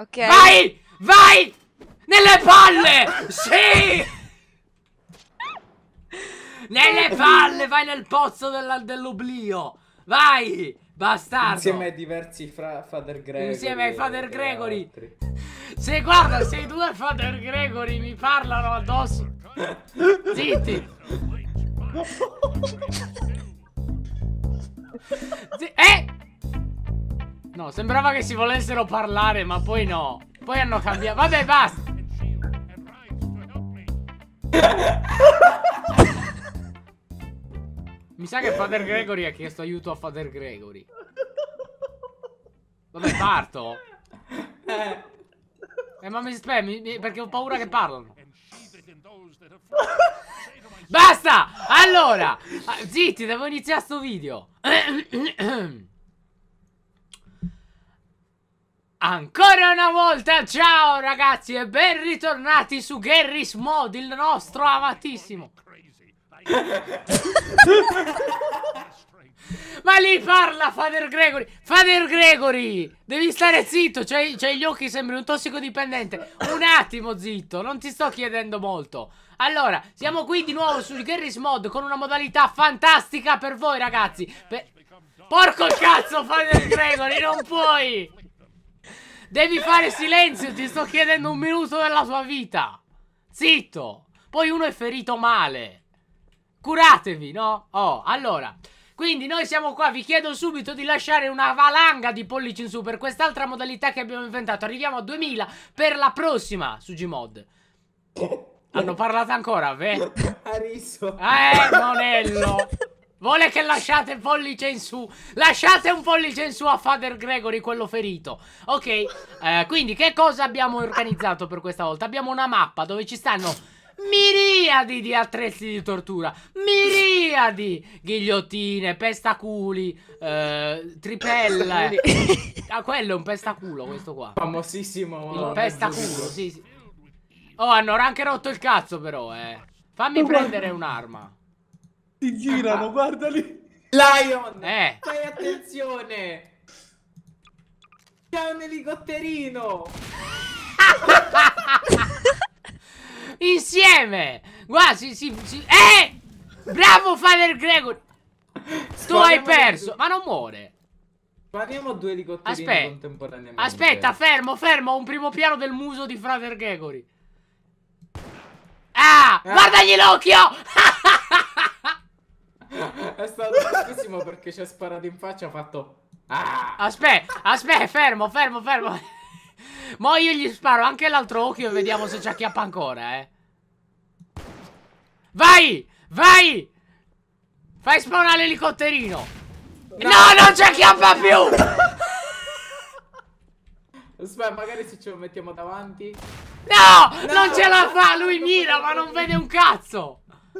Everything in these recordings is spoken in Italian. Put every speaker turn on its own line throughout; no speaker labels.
Ok. Vai! Vai! Nelle palle! Sì! Nelle palle, vai nel pozzo dell'oblio! Dell vai! Bastardo! Insieme ai diversi fra Father Gregory. Insieme ai Father Gregory. Se guarda, se i due Father Gregory mi parlano addosso. Zitti! Z eh! No, sembrava che si volessero parlare, ma poi no. Poi hanno cambiato. Vabbè, basta. Mi sa che Father Gregory ha chiesto aiuto a Father Gregory. Vabbè, parto. Eh, eh ma mi spemi perché ho paura che parlano. Basta! Allora! Ah, zitti, devo iniziare sto video. Ancora una volta, ciao ragazzi e ben ritornati su Garry's Mod, il nostro amatissimo Ma lì parla Father Gregory Father Gregory, devi stare zitto, c'hai, gli occhi, sembri un tossicodipendente Un attimo zitto, non ti sto chiedendo molto Allora, siamo qui di nuovo su Garry's Mod con una modalità fantastica per voi ragazzi per... Porco cazzo Father Gregory, non puoi Devi fare silenzio, ti sto chiedendo un minuto della tua vita. Zitto. Poi uno è ferito male. Curatevi, no? Oh, allora... Quindi noi siamo qua, vi chiedo subito di lasciare una valanga di pollici in su per quest'altra modalità che abbiamo inventato. Arriviamo a 2000 per la prossima su Gmod. Hanno parlato ancora, beh. Ha riso. Eh, Monello. Vuole che lasciate pollice in su Lasciate un pollice in su a Father Gregory Quello ferito Ok eh, Quindi che cosa abbiamo organizzato per questa volta? Abbiamo una mappa dove ci stanno Miriadi di attrezzi di tortura Miriadi Ghigliottine, pestaculi eh, Tripelle Ah quello è un pestaculo questo qua Famosissimo Il pestaculo sì, sì. Oh hanno anche rotto il cazzo però eh Fammi prendere un'arma ti girano, ah. guarda lì. Lion, eh. fai attenzione. C'è un elicotterino. Insieme. Guarda, si, si, si... Eh! Bravo Father Gregor. Tu hai perso, ma non muore. Parliamo due elicotteri Aspe... contemporaneamente. Aspetta, fermo, fermo. Ho Un primo piano del muso di Father Gregory. Ah, ah. guardagli l'occhio! È stato bellissimo perché ci ha sparato in faccia, ha fatto... Ah! Aspetta, aspetta, fermo, fermo, fermo. Mo io gli sparo anche l'altro occhio e vediamo se ci acchiappa ancora, eh. Vai! Vai! Fai spawnare l'elicotterino! No, non ci acchiappa più! Aspetta, magari se ce lo mettiamo davanti... No!
no! Non ce la fa! Lui mira, ma non vede un
cazzo!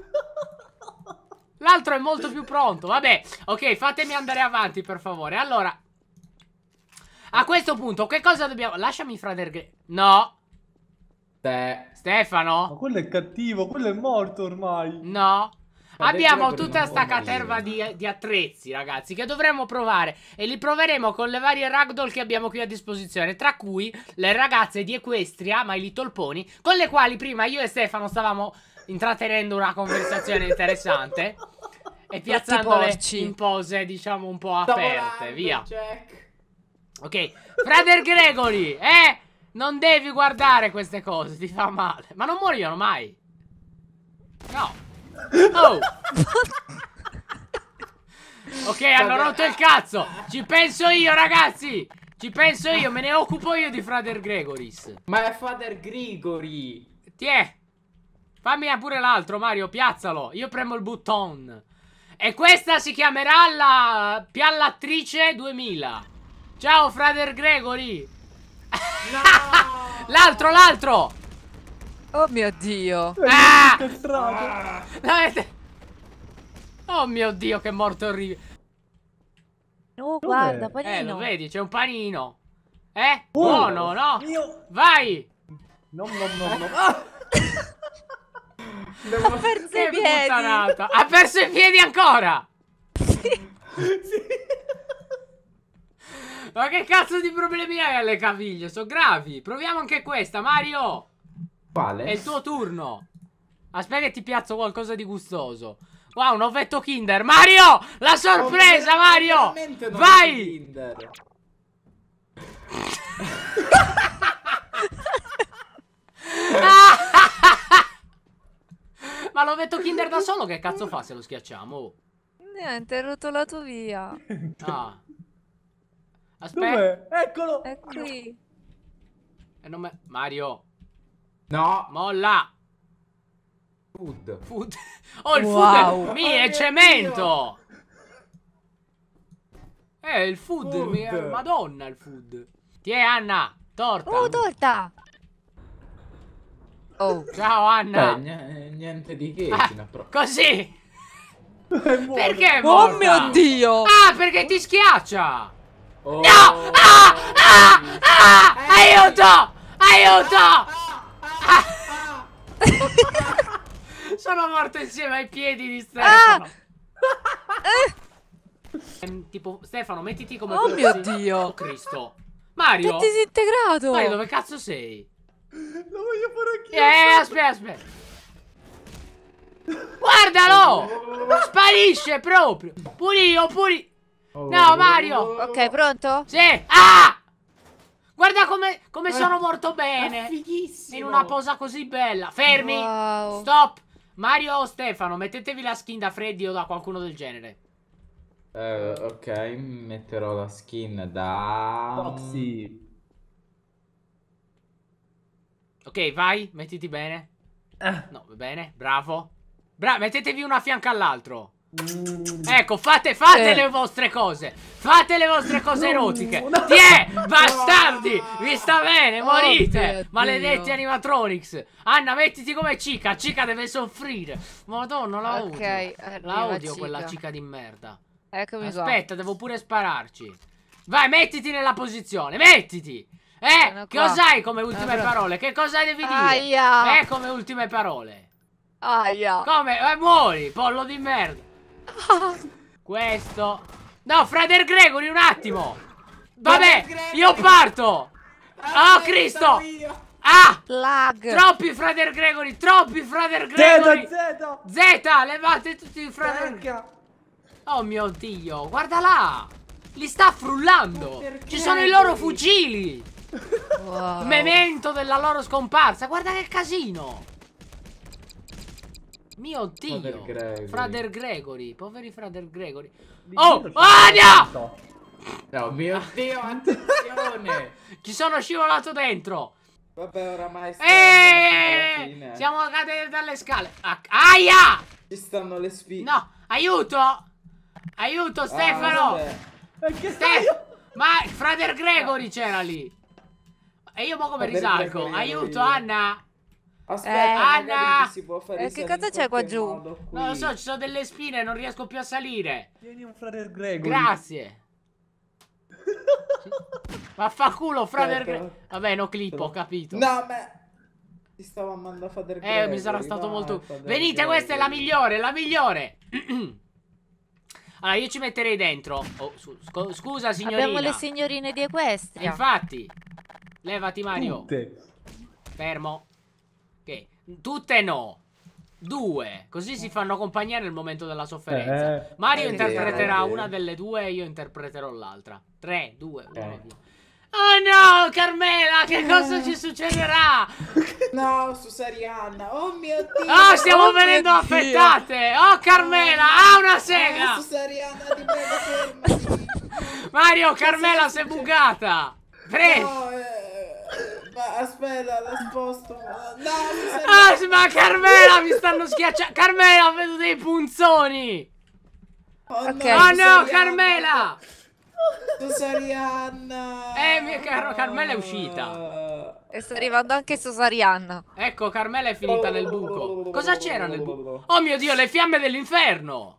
L'altro è molto più pronto. Vabbè, ok, fatemi andare avanti, per favore. Allora, a questo punto, che cosa dobbiamo... Lasciami frater... No. Beh. Stefano? Ma quello è cattivo, quello è morto ormai. No. Abbiamo tutta sta caterva di, di, attrezzi, ragazzi, che dovremmo provare. E li proveremo con le varie ragdoll che abbiamo qui a disposizione. Tra cui le ragazze di Equestria, My Little Pony, con le quali prima io e Stefano stavamo intrattenendo una conversazione interessante e piazzandole in pose, diciamo, un po' aperte. Via. Ok, Frater Gregory, eh? Non devi guardare queste cose, ti fa male. Ma non muoiono mai. No. Oh. ok, cioè, hanno rotto il cazzo. Ci penso io, ragazzi. Ci penso io, me ne occupo io di Frater Gregoris. Ma è Frater Grigori. Ti è. Fammi pure l'altro, Mario, piazzalo. Io premo il button. E questa si chiamerà la piallatrice 2000. Ciao, frater Gregory. No. l'altro, l'altro. Oh mio Dio. Eh, ah! ah. Oh mio Dio, che morto orribile. Oh, guarda, eh, panino. Eh, lo vedi, c'è un panino. Eh? Buono, no? Io... Vai! No, no, no, no. Devo... Ha perso i piedi. Puttanato. Ha perso i piedi ancora. Sì. sì. Ma che cazzo di problemi hai alle caviglie? Sono gravi. Proviamo anche questa, Mario. Quale? È il tuo turno. Aspetta che ti piazzo qualcosa di gustoso. Wow, un ovetto Kinder. Mario! La sorpresa, Mario! Vai! Kinder. l'ovetto Kinder da solo, che cazzo fa se lo schiacciamo? Niente, è rotolato via. Ah.
Aspetta.
Eccolo. È qui. E non me... Mario. No. Molla. Food. Food. Oh, il wow. food. Mi oh, è cemento. Dio. Eh, il food. food. Madonna, il food. Ti è, Anna. Torta. Oh, torta. Oh. Ciao Anna! Beh, eh, niente di che. Ah, così! Eh, perché è Oh mio Dio! Ah, perché ti schiaccia! Oh. No! Ah! Ah! Ah! Aiuto! Aiuto! Sono morto insieme ai piedi di Stefano. Ah. Ehm, tipo, Stefano, mettiti come... Oh mio Dio! Oh, Cristo! Mario! Ti disintegrato! Mario, dove cazzo sei? Lo voglio fare anch'io. Eh, aspetta, aspetta. Guardalo! Sparisce proprio. Pulio, pulio. Oh. No, Mario. Ok, pronto? Sì. Ah! Guarda come, come sono morto bene. È fighissimo. In una posa così bella. Fermi. Wow. Stop. Mario o Stefano, mettetevi la skin da Freddy o da qualcuno del genere. Uh, ok, metterò la skin da... Foxy. Ok, vai, mettiti bene. Eh. No, va bene, bravo. Bra mettetevi uno a fianco all'altro. Mm. Ecco, fate, fate eh. le vostre cose. Fate le vostre cose erotiche. No, no. Tiè, bastardi! Vi sta bene, oh, morite! Oh, Maledetti Dio. animatronics. Anna, mettiti come cica. Cica deve soffrire. Madonna, la okay, odio. La odio cica. quella cica di merda. Eccomi Aspetta, qua. devo pure spararci. Vai, mettiti nella posizione. Mettiti. Eh, che cos'hai come ultime Aia. parole? Che cosa devi dire? Aia. Eh, come ultime parole. Aia. Come? Eh, muori, pollo di merda. Questo. No, Frater Gregory, un attimo. Vabbè, io parto. Ah, oh, Cristo. Ah! Lag. Troppi Frater Gregory, troppi Frater Gregory. Z, Z. Z, levate tutti i Frater Gregory. Oh mio Dio, guarda là. Li sta frullando. Ci sono i loro fucili. Wow. Memento della loro scomparsa. Guarda che casino. Mio dio. Frater Gregory. Frater Gregory. Poveri Frater Gregory. Di oh, Ania! No, mio dio, attenzione. Ci sono scivolato dentro. Vabbè, oramai Eeeh, siamo a cadere dalle scale. Ah, aia! Ci stanno le spine. No, aiuto! Aiuto, ah, Stefano! Ah, Ste ma Frater Gregory c'era lì. E io mo come risalgo? Aiuto, Anna! Aspetta, eh, Anna! Si può fare eh, che cosa c'è qua giù? non lo so, ci sono delle spine, non riesco più a salire. Vieni un frater Grego. Grazie. Vaffanculo, frater certo. Grego. Vabbè, no clippo, ho capito. No, beh. Ti stavo amando a frater Grego. Eh, mi sarà stato Va, molto... Eh, Venite, Gregory. questa è la migliore, la migliore. allora, io ci metterei dentro. Oh, scusa, signorina. Abbiamo le signorine di Equestria. Infatti. Levati Mario. Tutte. Fermo. Ok. Tutte no. Due. Così si fanno compagnia nel momento della sofferenza. Eh, Mario eh, interpreterà eh, eh. una delle due e io interpreterò l'altra. Tre, due, uno, eh. due. Oh no, Carmela, che eh. cosa ci succederà? No, su Sarianna. Oh mio Dio. Oh, stiamo oh venendo affettate. Oh, Carmela, ha oh, una sega. Oh, su Sarianna, ti prego, fermati. Mario, Carmela, sei bugata Prego. No, eh. Ma aspetta, la sposto. No, mi ah, ma Carmela mi stanno schiacciando. Carmela, ho vedo dei punzoni. Oh, okay. oh, no Carmela. Tu Sarianna. Eh, mio caro, Carmela è uscita. E sta arrivando anche Sosarianna. Ecco, Carmela è finita nel buco. Cosa c'era nel buco? Oh mio Dio, le fiamme dell'inferno.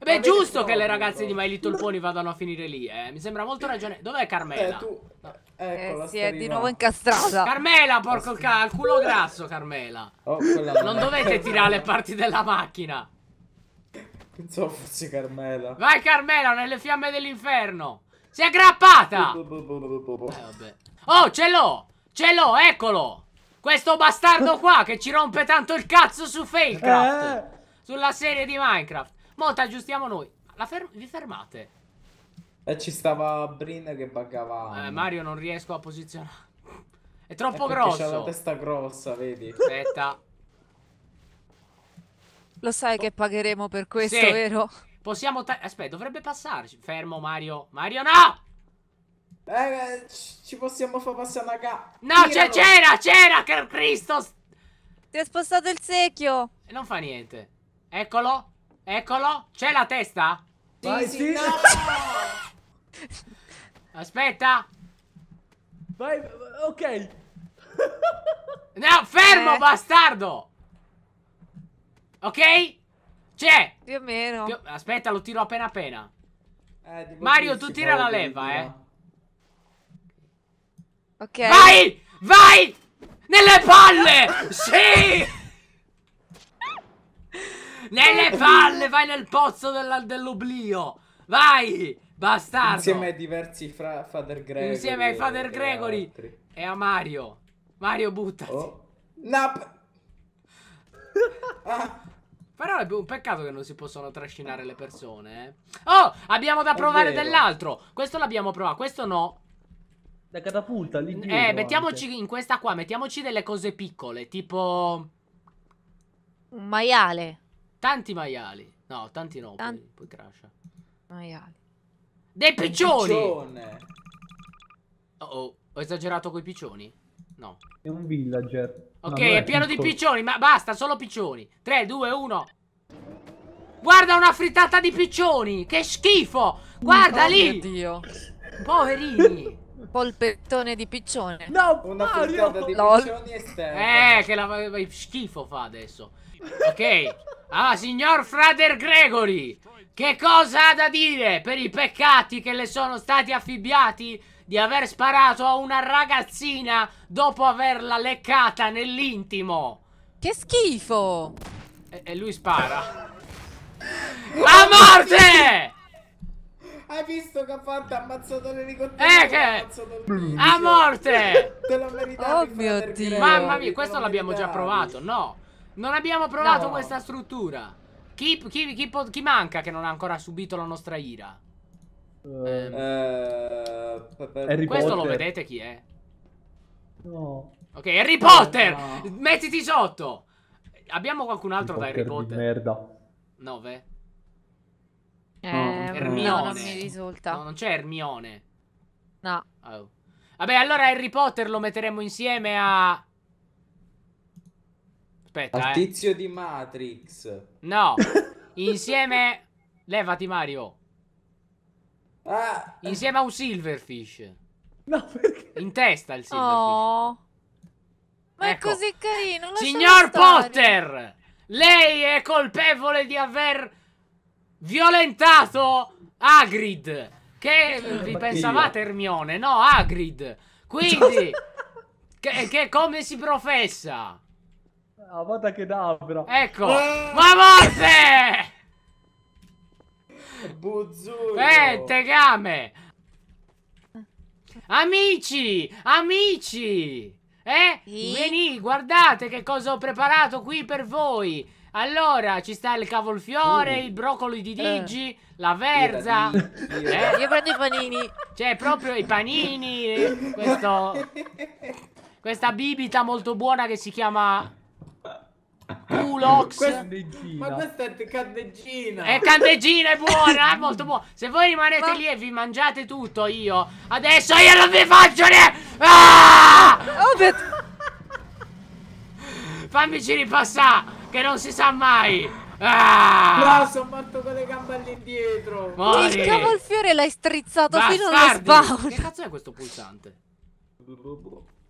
Eh beh, è giusto che le ragazze di My Little Pony vadano a finire lì, eh. Mi sembra molto ragionevole. Dov'è Carmela? Eh, tu... no. Ecco, eh, si è di nuovo incastrata. Carmela, porco il cazzo, culo grasso, Carmela. Oh, non dovete tirare le parti della macchina. Pensavo fosse Carmela. Vai Carmela, nelle fiamme dell'inferno. Si è aggrappata. eh, oh, ce l'ho. Ce l'ho, eccolo. Questo bastardo qua che ci rompe tanto il cazzo su Failcraft. Eh. Sulla serie di Minecraft. Mo' aggiustiamo noi. Fer vi fermate. E ci stava Brin che buggava. Eh, Mario non riesco a posizionare. È troppo è grosso. C'ha la testa grossa, vedi. Aspetta. Lo sai che pagheremo per questo, sì. vero? Possiamo... Aspetta, dovrebbe passarci. Fermo, Mario. Mario, no! Eh, eh ci possiamo far passare una ca... No, c'era, c'era, che Cristo! Ti ha spostato il secchio! E non fa niente. Eccolo, eccolo. C'è la testa? Vai, sì, sì, sì. No! Aspetta! Vai, ok. no, fermo, eh. bastardo! Ok? C'è! Più o meno. Più... Aspetta, lo tiro appena appena. Eh, Mario, tu tira la leva, eh. Ok. Vai! Vai! Nelle palle! sì! Nelle palle, vai nel pozzo dell'oblio! Dell vai! Bastardo. Insieme ai diversi fra- Father Gregory. Insieme ai Father Gregory. Altri. E a Mario. Mario, buttati. Oh. Nap. Ah. Però è un peccato che non si possono trascinare le persone. Eh. Oh, abbiamo da provare dell'altro. Questo l'abbiamo provato, questo no. La catapulta lì. eh, mettiamoci anche. in questa qua, mettiamoci delle cose piccole, tipo... Un maiale. Tanti maiali. No, tanti no, Tant poi, poi crasha. Maiali. Dei piccioni! Oh, oh, ho esagerato con i piccioni? No. È un villager. Ok, no, è, è pieno di piccioni, ma basta, solo piccioni. 3, 2, 1. Guarda una frittata di piccioni! Che schifo! Guarda oh, lì! Dio. Poverini! Polpettone di piccione. No, una frittata di Lol. piccioni esterni. Eh, che la, eh, schifo fa adesso. Ok. Ah, signor Frater Gregory, che cosa ha da dire per i peccati che le sono stati affibbiati di aver sparato a una ragazzina dopo averla leccata nell'intimo? Che schifo! E, e lui spara. A morte! Hai visto che ha fatto? Ha ammazzato l'elicottero. Eh che! A morte! Te lo meritavi. Oh mio Dio. Mamma mia, questo l'abbiamo già provato, no? Non abbiamo provato no. questa struttura. Chi, chi, chi, chi, manca che non ha ancora subito la nostra ira? Uh, um, questo lo vedete chi è? No. Ok, Harry Potter! No. Mettiti sotto! Abbiamo qualcun altro Harry da Harry Potter? merda. 9. Eh, Hermione. non mi risulta. No, non c'è Ermione No. Oh. Vabbè, allora Harry Potter lo metteremo insieme a aspetta. Al eh. tizio di Matrix. No, insieme... Levati Mario. Ah. Insieme a un Silverfish. No, perché? In testa il Silverfish. Oh. Ma ecco. è così carino. Signor Potter, lei è colpevole di aver violentato Agrid. Che vi pensavate Ermione? No, Agrid. Quindi, che, che come si professa? Avata ah, Kedavra. Ecco. Eh. Ma Mamose! Buzzuio. Eh, tegame. Amici, amici. Eh? Sì? Veni, guardate che cosa ho preparato qui per voi. Allora, ci sta il cavolfiore, uh. il broccoli di eh. Digi, eh. la verza. Io, eh? Io prendo i panini. Cioè, proprio i panini. Eh, questo, questa bibita molto buona che si chiama Pulox. Ma questa è candeggina. È candeggina, è buona, è molto buona. Se voi rimanete Ma... lì e vi mangiate tutto io, adesso io non vi faccio neanche... Ah! Ho detto... Fammici ripassare, che non si sa mai. Ah! No, sono morto con le gambe all'indietro. Il cavolfiore l'hai strizzato Bastardi. fino allo spawn. Che cazzo è questo pulsante?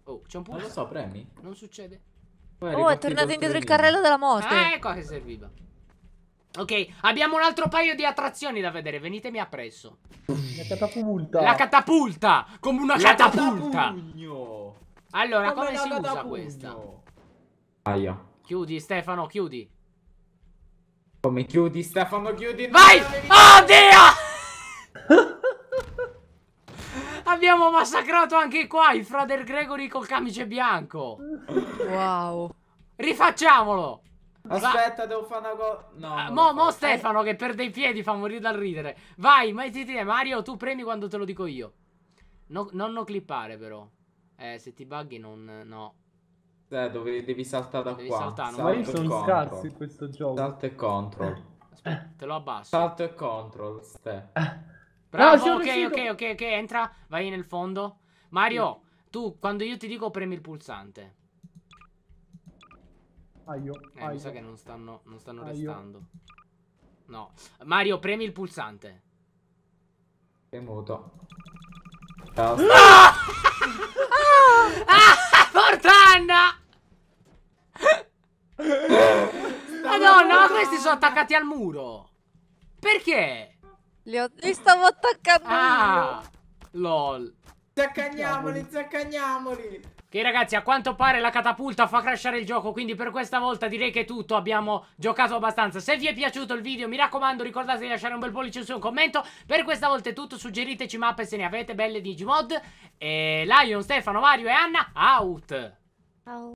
Oh, c'è un pulsante. Non lo so, premi. Non succede oh, è tornato indietro il carrello della morte. Ah, ecco che serviva. Ok, abbiamo un altro paio di attrazioni da vedere. Venitemi appresso. La catapulta. La catapulta! Come una catapulta! Catapugno. Allora, come, come si catapugno. usa questa? Aia. Chiudi, Stefano, chiudi. Come chiudi, Stefano, chiudi. Vai! Oddio! Oh, abbiamo massacrato anche qua il Frater Gregory col camice bianco. Wow. Rifacciamolo. Aspetta, Va. devo fare una cosa. No. Ah, mo, mo Stefano, che perde i piedi, fa morire dal ridere. Vai, mettiti Mario, tu premi quando te lo dico io. No, non no clippare, però. Eh, se ti bughi, non. No. Eh, dove, devi saltare da devi qua. Saltare, Salto ma io sono scarsi in questo gioco. Salto e control. Aspetta, te lo abbasso. Salto e control, Ste. Eh.
Bravo, no, okay, ok,
ok, ok, entra, vai nel fondo. Mario, sì. tu quando io ti dico premi il pulsante. Aio, eh, aio. mi sa che non stanno, non stanno restando. No. Mario, premi il pulsante. Premuto. Ah, Ciao. Ah, no! ah, Portanna! Madonna, ma questi sono attaccati al muro. Perché? Li, ho... Li stavo attaccando Ah, lol. Zaccagniamoli, zaccagniamoli. Ok ragazzi a quanto pare la catapulta fa crashare il gioco quindi per questa volta direi che è tutto abbiamo giocato abbastanza Se vi è piaciuto il video mi raccomando ricordate di lasciare un bel pollice su un commento Per questa volta è tutto suggeriteci mappe se ne avete belle di Gmod E Lion, Stefano, Mario e Anna out, out.